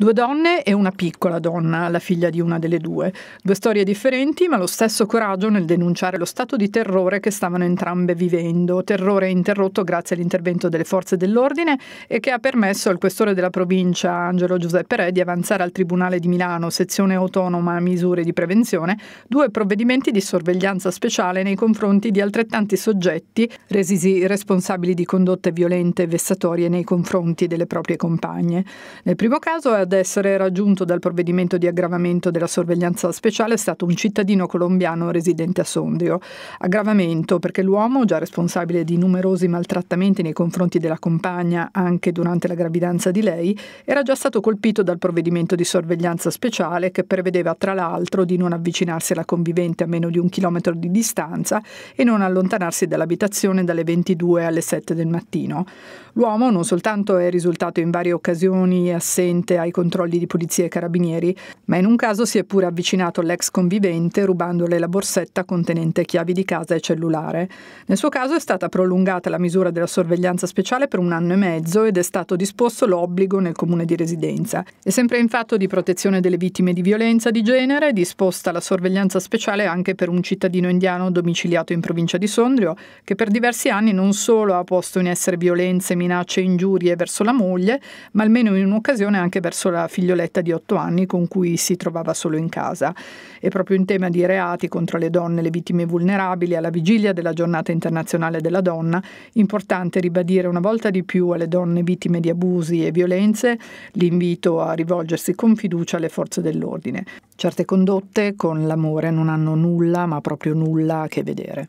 Due donne e una piccola donna, la figlia di una delle due. Due storie differenti, ma lo stesso coraggio nel denunciare lo stato di terrore che stavano entrambe vivendo. Terrore interrotto grazie all'intervento delle forze dell'ordine e che ha permesso al questore della provincia, Angelo Giuseppe Re, di avanzare al Tribunale di Milano, sezione autonoma misure di prevenzione, due provvedimenti di sorveglianza speciale nei confronti di altrettanti soggetti resisi responsabili di condotte violente e vessatorie nei confronti delle proprie compagne. Nel primo caso è ad essere raggiunto dal provvedimento di aggravamento della sorveglianza speciale è stato un cittadino colombiano residente a Sondrio. Aggravamento perché l'uomo, già responsabile di numerosi maltrattamenti nei confronti della compagna anche durante la gravidanza di lei, era già stato colpito dal provvedimento di sorveglianza speciale che prevedeva tra l'altro di non avvicinarsi alla convivente a meno di un chilometro di distanza e non allontanarsi dall'abitazione dalle 22 alle 7 del mattino. L'uomo non soltanto è risultato in varie occasioni assente ai controlli di polizia e carabinieri, ma in un caso si è pure avvicinato l'ex convivente rubandole la borsetta contenente chiavi di casa e cellulare. Nel suo caso è stata prolungata la misura della sorveglianza speciale per un anno e mezzo ed è stato disposto l'obbligo nel comune di residenza. E sempre in fatto di protezione delle vittime di violenza di genere è disposta la sorveglianza speciale anche per un cittadino indiano domiciliato in provincia di Sondrio, che per diversi anni non solo ha posto in essere violenze, minacce e ingiurie verso la moglie, ma almeno in un'occasione anche verso sola figlioletta di 8 anni con cui si trovava solo in casa. E proprio in tema di reati contro le donne e le vittime vulnerabili, alla vigilia della giornata internazionale della donna, importante ribadire una volta di più alle donne vittime di abusi e violenze l'invito a rivolgersi con fiducia alle forze dell'ordine. Certe condotte con l'amore non hanno nulla, ma proprio nulla a che vedere.